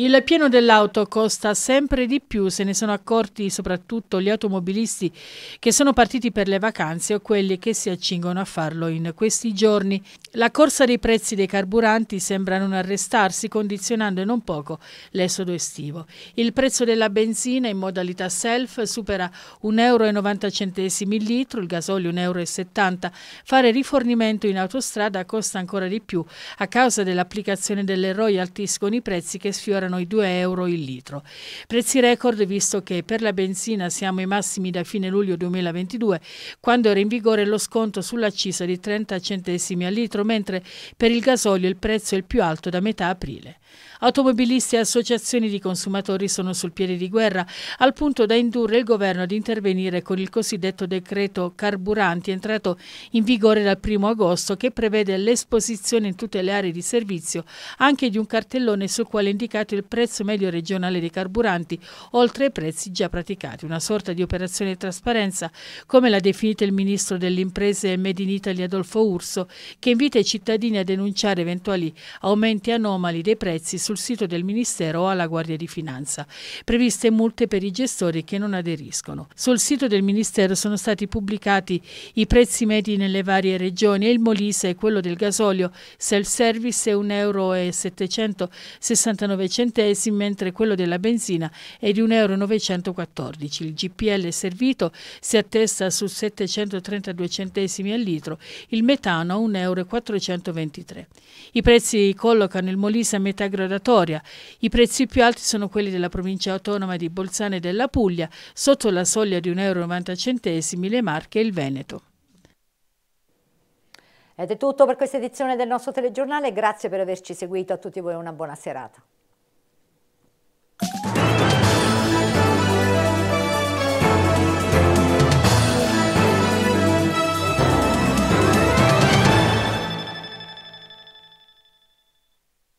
Il pieno dell'auto costa sempre di più, se ne sono accorti soprattutto gli automobilisti che sono partiti per le vacanze o quelli che si accingono a farlo in questi giorni. La corsa dei prezzi dei carburanti sembra non arrestarsi, condizionando non poco l'esodo estivo. Il prezzo della benzina in modalità self supera 1,90 euro il litro, il gasolio 1,70 euro. Fare rifornimento in autostrada costa ancora di più a causa dell'applicazione delle royalties con i prezzi che sfiorano superano i 2 euro il litro. Prezzi record visto che per la benzina siamo ai massimi da fine luglio 2022, quando era in vigore lo sconto sull'accisa di 30 centesimi al litro, mentre per il gasolio il prezzo è il più alto da metà aprile. Automobilisti e associazioni di consumatori sono sul piede di guerra, al punto da indurre il governo ad intervenire con il cosiddetto decreto carburanti entrato in vigore dal 1 agosto che prevede l'esposizione in tutte le aree di servizio anche di un cartellone sul quale è indicato calcolato il prezzo medio regionale dei carburanti oltre ai prezzi già praticati, una sorta di operazione di trasparenza come l'ha definita il ministro delle imprese Made in Italy Adolfo Urso che invita i cittadini a denunciare eventuali aumenti anomali dei prezzi sul sito del Ministero o alla Guardia di Finanza. Previste multe per i gestori che non aderiscono. Sul sito del Ministero sono stati pubblicati i prezzi medi nelle varie regioni e il Molise e quello del gasolio self-service è 1,769 euro centesimi, mentre quello della benzina è di 1,914 euro. Il GPL servito si attesta su 732 centesimi al litro, il metano a 1,423 euro. I prezzi collocano il Molise a metà gradatoria. I prezzi più alti sono quelli della provincia autonoma di Bolzano e della Puglia, sotto la soglia di 1,90 euro le Marche e il Veneto. Ed è tutto per questa edizione del nostro telegiornale, grazie per averci seguito, a tutti voi una buona serata.